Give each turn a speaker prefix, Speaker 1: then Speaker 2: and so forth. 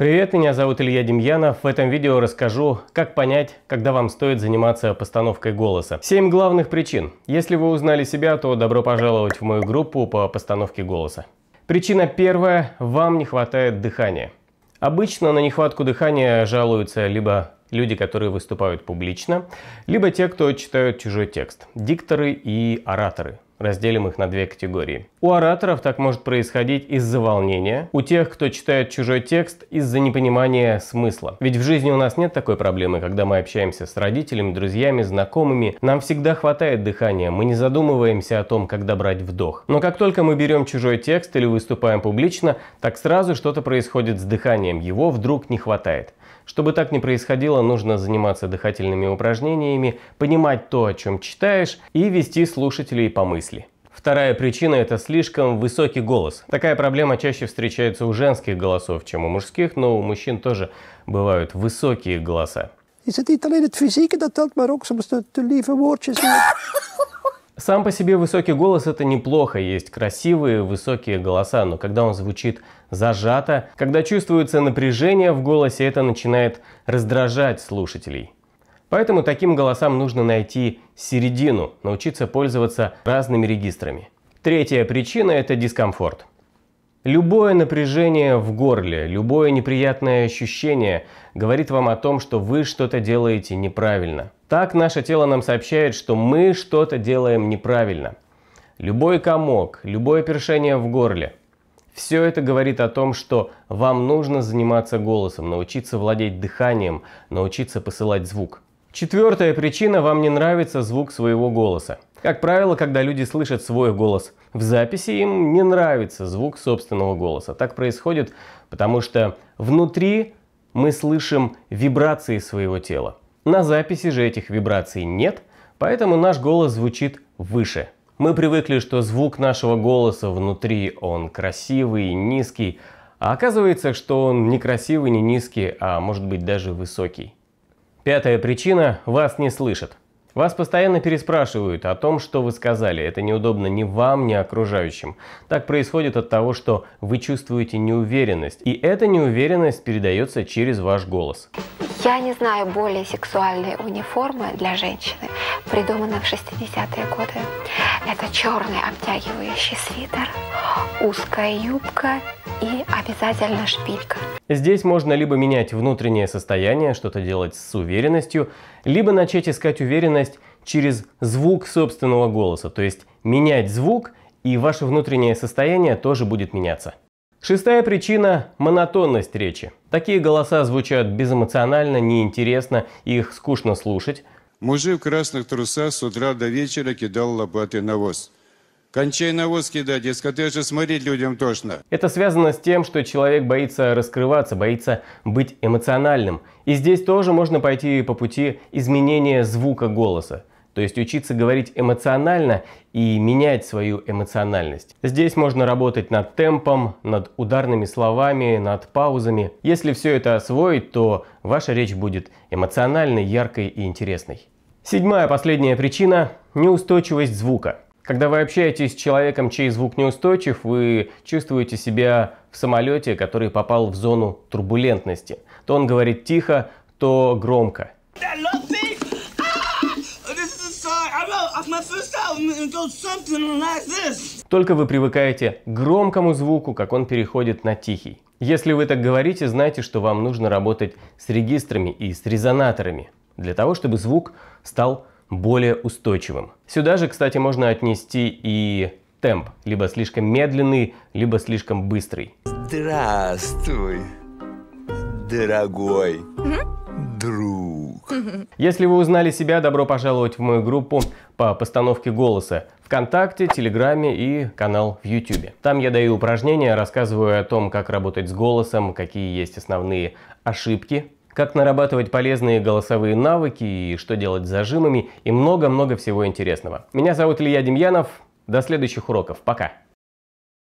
Speaker 1: Привет, меня зовут Илья Демьянов. В этом видео расскажу, как понять, когда вам стоит заниматься постановкой голоса. Семь главных причин. Если вы узнали себя, то добро пожаловать в мою группу по постановке голоса. Причина первая – вам не хватает дыхания. Обычно на нехватку дыхания жалуются либо люди, которые выступают публично, либо те, кто читают чужой текст – дикторы и ораторы – Разделим их на две категории. У ораторов так может происходить из-за волнения, у тех, кто читает чужой текст, из-за непонимания смысла. Ведь в жизни у нас нет такой проблемы, когда мы общаемся с родителями, друзьями, знакомыми, нам всегда хватает дыхания, мы не задумываемся о том, когда брать вдох. Но как только мы берем чужой текст или выступаем публично, так сразу что-то происходит с дыханием, его вдруг не хватает. Чтобы так не происходило, нужно заниматься дыхательными упражнениями, понимать то, о чем читаешь, и вести слушателей по мысли. Вторая причина – это слишком высокий голос. Такая проблема чаще встречается у женских голосов, чем у мужских, но у мужчин тоже бывают высокие голоса. Is het niet alleen het fysieke dat telt, maar ook soms de, de lieve Сам по себе высокий голос это неплохо, есть красивые высокие голоса, но когда он звучит зажато, когда чувствуется напряжение в голосе, это начинает раздражать слушателей. Поэтому таким голосам нужно найти середину, научиться пользоваться разными регистрами. Третья причина – это дискомфорт. Любое напряжение в горле, любое неприятное ощущение говорит вам о том, что вы что-то делаете неправильно – так наше тело нам сообщает, что мы что-то делаем неправильно. Любой комок, любое першение в горле. Все это говорит о том, что вам нужно заниматься голосом, научиться владеть дыханием, научиться посылать звук. Четвертая причина – вам не нравится звук своего голоса. Как правило, когда люди слышат свой голос в записи, им не нравится звук собственного голоса. Так происходит, потому что внутри мы слышим вибрации своего тела. На записи же этих вибраций нет, поэтому наш голос звучит выше. Мы привыкли, что звук нашего голоса внутри, он красивый, низкий, а оказывается, что он не красивый, не низкий, а может быть даже высокий. Пятая причина – вас не слышат. Вас постоянно переспрашивают о том, что вы сказали. Это неудобно ни вам, ни окружающим. Так происходит от того, что вы чувствуете неуверенность. И эта неуверенность передается через ваш голос. Я не знаю более сексуальной униформы для женщины, придуманной в 60-е годы. Это черный обтягивающий свитер, узкая юбка и обязательно шпилька. Здесь можно либо менять внутреннее состояние, что-то делать с уверенностью, либо начать искать уверенность через звук собственного голоса, то есть менять звук, и ваше внутреннее состояние тоже будет меняться. Шестая причина – монотонность речи. Такие голоса звучат безэмоционально, неинтересно, их скучно слушать. Мужик в красных трусах с утра до вечера кидал лопаты навоз. Кончай навоз кидать, из коттеджа смотреть людям тошно. Это связано с тем, что человек боится раскрываться, боится быть эмоциональным. И здесь тоже можно пойти по пути изменения звука голоса. То есть учиться говорить эмоционально и менять свою эмоциональность. Здесь можно работать над темпом, над ударными словами, над паузами. Если все это освоить, то ваша речь будет эмоциональной, яркой и интересной. Седьмая последняя причина – неустойчивость звука. Когда вы общаетесь с человеком, чей звук неустойчив, вы чувствуете себя в самолете, который попал в зону турбулентности. То он говорит тихо, то громко. Только вы привыкаете к громкому звуку, как он переходит на тихий. Если вы так говорите, знайте, что вам нужно работать с регистрами и с резонаторами, для того, чтобы звук стал более устойчивым. Сюда же, кстати, можно отнести и темп, либо слишком медленный, либо слишком быстрый. Здравствуй, дорогой друг. Если вы узнали себя, добро пожаловать в мою группу по постановке голоса. ВКонтакте, Телеграме и канал в Ютубе. Там я даю упражнения, рассказываю о том, как работать с голосом, какие есть основные ошибки, как нарабатывать полезные голосовые навыки и что делать с зажимами и много-много всего интересного. Меня зовут Илья Демьянов. До следующих уроков. Пока!